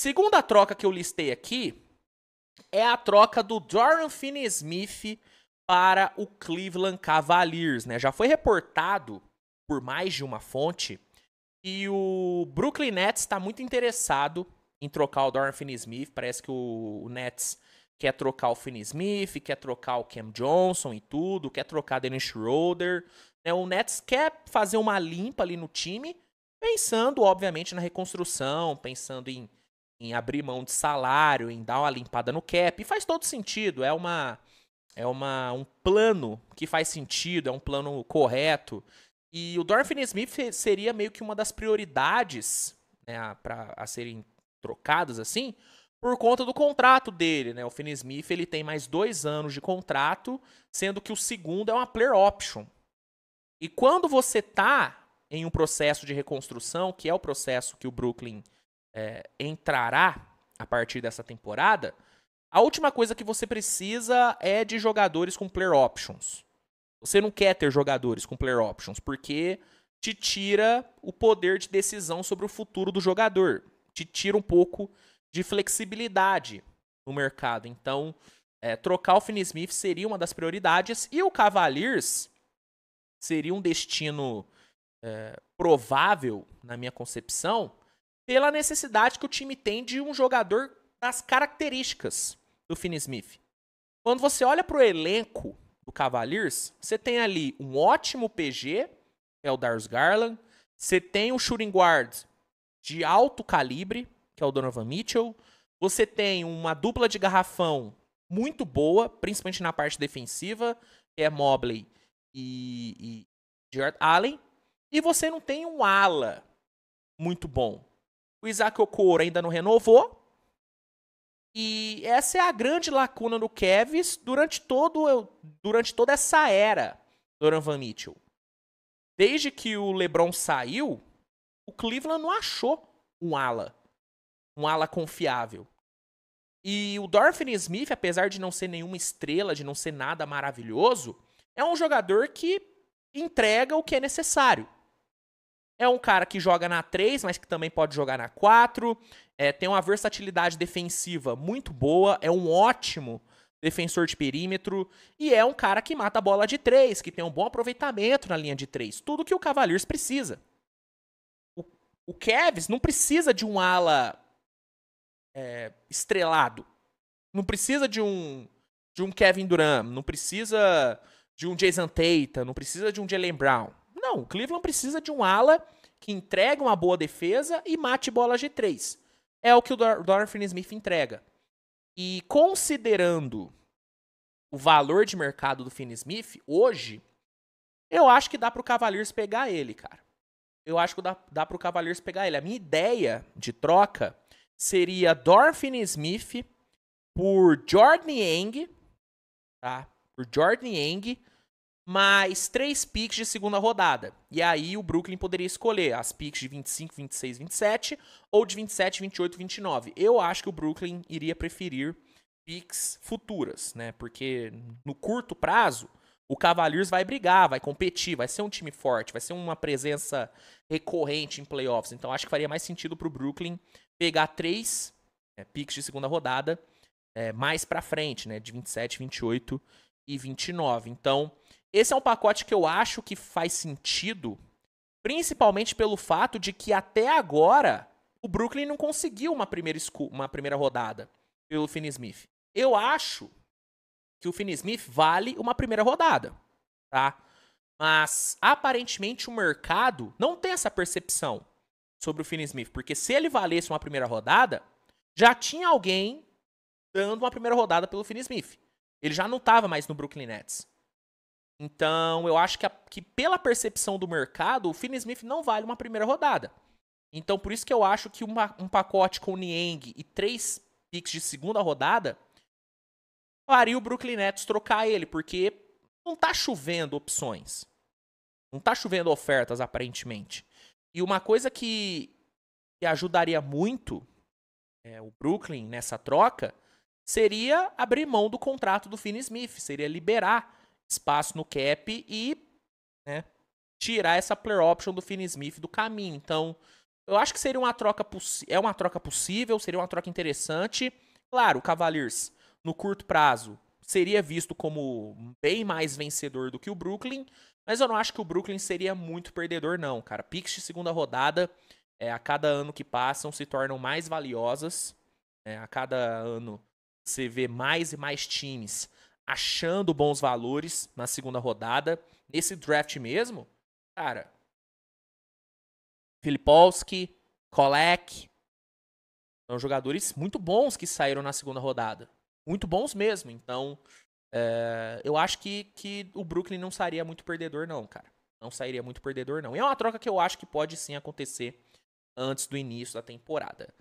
Segunda troca que eu listei aqui é a troca do Dorian Finney-Smith para o Cleveland Cavaliers, né? Já foi reportado por mais de uma fonte que o Brooklyn Nets está muito interessado em trocar o Dorian Finney-Smith. Parece que o Nets quer trocar o Finney-Smith, quer trocar o Cam Johnson e tudo, quer trocar Dennis Schroeder. Né? O Nets quer fazer uma limpa ali no time, pensando, obviamente, na reconstrução, pensando em em abrir mão de salário, em dar uma limpada no cap. E faz todo sentido, é uma é uma, um plano que faz sentido, é um plano correto. E o Dorfin Smith seria meio que uma das prioridades né, para a serem trocadas assim, por conta do contrato dele, né? O Finney Smith ele tem mais dois anos de contrato, sendo que o segundo é uma player option. E quando você tá em um processo de reconstrução, que é o processo que o Brooklyn é, entrará a partir dessa temporada, a última coisa que você precisa é de jogadores com player options. Você não quer ter jogadores com player options, porque te tira o poder de decisão sobre o futuro do jogador. Te tira um pouco de flexibilidade no mercado. Então, é, trocar o Finn Smith seria uma das prioridades. E o Cavaliers seria um destino é, provável, na minha concepção, pela necessidade que o time tem de um jogador das características do Finn Smith. Quando você olha para o elenco do Cavaliers, você tem ali um ótimo PG, que é o Darius Garland, você tem um shooting guard de alto calibre, que é o Donovan Mitchell, você tem uma dupla de garrafão muito boa, principalmente na parte defensiva, que é Mobley e, e Jared Allen, e você não tem um ala muito bom. O Isaac Okoro ainda não renovou. E essa é a grande lacuna do Kevs durante, todo, durante toda essa era do Van Mitchell. Desde que o LeBron saiu, o Cleveland não achou um ala. Um ala confiável. E o Dorfin Smith, apesar de não ser nenhuma estrela, de não ser nada maravilhoso, é um jogador que entrega o que é necessário. É um cara que joga na 3, mas que também pode jogar na 4. É, tem uma versatilidade defensiva muito boa. É um ótimo defensor de perímetro. E é um cara que mata a bola de 3, que tem um bom aproveitamento na linha de 3. Tudo que o Cavaliers precisa. O, o Kevs não precisa de um ala é, estrelado. Não precisa de um, de um Kevin Durant. Não precisa de um Jason Tatum. Não precisa de um Jalen Brown. Não, o Cleveland precisa de um ala que entregue uma boa defesa e mate bola G3. É o que o Dorfin Smith entrega. E considerando o valor de mercado do Finn Smith hoje, eu acho que dá para o Cavaliers pegar ele, cara. Eu acho que dá, dá o Cavaliers pegar ele. A minha ideia de troca seria Dorfin Smith por Jordan Eng, tá? Por Jordan Eng mais três picks de segunda rodada. E aí o Brooklyn poderia escolher as picks de 25, 26, 27 ou de 27, 28, 29. Eu acho que o Brooklyn iria preferir picks futuras, né? Porque no curto prazo o Cavaliers vai brigar, vai competir, vai ser um time forte, vai ser uma presença recorrente em playoffs. Então acho que faria mais sentido para o Brooklyn pegar três é, picks de segunda rodada é, mais para frente, né? De 27, 28 e 29. Então esse é um pacote que eu acho que faz sentido, principalmente pelo fato de que até agora o Brooklyn não conseguiu uma primeira, uma primeira rodada pelo Finney Smith. Eu acho que o Finney Smith vale uma primeira rodada, tá? Mas aparentemente o mercado não tem essa percepção sobre o Finney Smith, porque se ele valesse uma primeira rodada, já tinha alguém dando uma primeira rodada pelo Finney Smith. Ele já não estava mais no Brooklyn Nets. Então, eu acho que, a, que pela percepção do mercado, o Finn Smith não vale uma primeira rodada. Então, por isso que eu acho que uma, um pacote com o Niang e três picks de segunda rodada faria o Brooklyn Nets trocar ele, porque não tá chovendo opções. Não tá chovendo ofertas, aparentemente. E uma coisa que, que ajudaria muito é, o Brooklyn nessa troca seria abrir mão do contrato do Finn Smith, seria liberar espaço no cap e né, tirar essa player option do Finn Smith do caminho. Então, eu acho que seria uma troca é uma troca possível, seria uma troca interessante. Claro, o Cavaliers no curto prazo seria visto como bem mais vencedor do que o Brooklyn, mas eu não acho que o Brooklyn seria muito perdedor não, cara. Picks de segunda rodada é, a cada ano que passam se tornam mais valiosas. É, a cada ano você vê mais e mais times achando bons valores na segunda rodada. Nesse draft mesmo, cara, Filipowski, Kolek, são jogadores muito bons que saíram na segunda rodada. Muito bons mesmo. Então, é, eu acho que, que o Brooklyn não sairia muito perdedor, não, cara. Não sairia muito perdedor, não. E é uma troca que eu acho que pode sim acontecer antes do início da temporada.